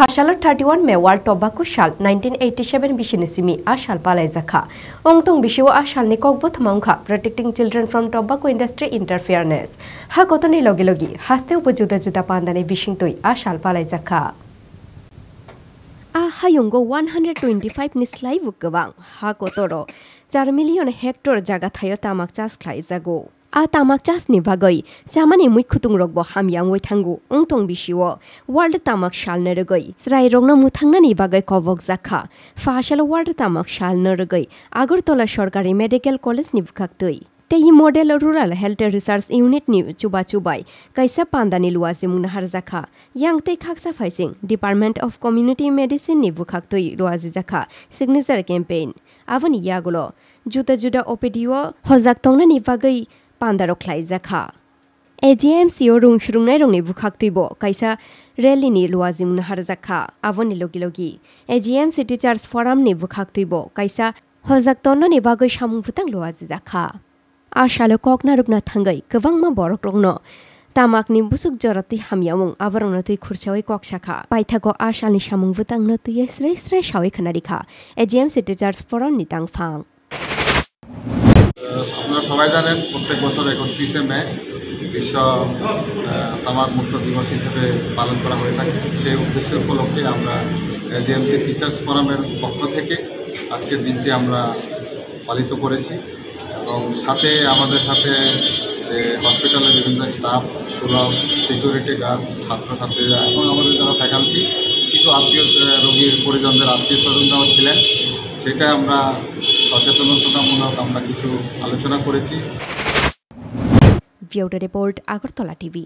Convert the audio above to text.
খাশালার thirty one মে world tobacco সাল nineteen eighty seven বিশিনি সিমি আর সাল পালাই জাখা অংতং বিশিও আর সালনি ককব থমাংখা protecting children from tobacco industry interference হা কতনি লগে লগি হাস্তে উপ জুদা জুদা পান্দানি বিশিং তুই আর সাল পালাই জাখা আ হায়ুঙ্গো ওয়ান হান্ড্রেড টুয়েন্টি ফাইভ নিসলাই বুকগবাং হা কতর চার মিলিয়ন হেক্টর জাগা থাইও তামাক চাষ খ্লাই জাগো a tamak chas ni bagai chamani mui khutung rok bo ham yang wai thangu ong tong bi shiwo world tamak shal ne regai srai rong na mu thangna ni bagai kovok zakha fashal world tamak shal ne regai agartala sarkari medical college ni bkhak tui তেহি model rural health research unit নি চুবা চুবাই কাইসা পান্দানি লুয়া জিমুন হারজাখা ইয়াং তে খাকসা ফাইসিং department of community medicine নি বুখাক তৈ রুয়াজি জাখা সিগনেচার ক্যাম্পেইন আবন ইয়াগুলো জুতা জুদা ওপিডিও হজাক তংনা নি বাগৈ পান্দারক খাইজাখা এজিএমসিও রুং সুরুংনাই রংনি তুইব কাইসা রেলি নি রেলিনি জাখা আবো নি লগি লগি A G M C teachers ফরামনি তুইব কাইসা হজাক তন্ন হজাকতন্ননি বাগৈ সামুফুতাং জাখা আশালো কক ককনা রুকনা থাঙ্গাই মা বরক রং তামাক নি বুসুক জরতি হামিয়ামুং আবরং নতুই খুরসাওই ককসাখা পাইথাগো আশালনি সামুং বুতাং তুই স্রাই স্রাই সাওই খানারিখা সি টিচার্স নি তাং ফাং আপনারা সবাই জানেন প্রত্যেক বছর একত্রিশে মে বিশ্ব তামাক মুক্ত দিবস হিসেবে পালন করা হয়ে থাকে সেই উদ্দেশ্য উপলক্ষে আমরা জেএমসি টিচার্স ফোরামের পক্ষ থেকে আজকের দিনটি আমরা পালিত করেছি এবং সাথে আমাদের সাথে হসপিটালের বিভিন্ন স্টাফ সুলভ সিকিউরিটি গার্ড ছাত্রছাত্রীরা এবং আমাদের যারা ফ্যাকাল্টি কিছু আত্মীয় রোগীর পরিজনদের আত্মীয় স্বজনরাও ছিলেন সেটা আমরা সচেতনতামূলক আমরা কিছু আলোচনা করেছি রিপোর্ট আগরতলা টিভি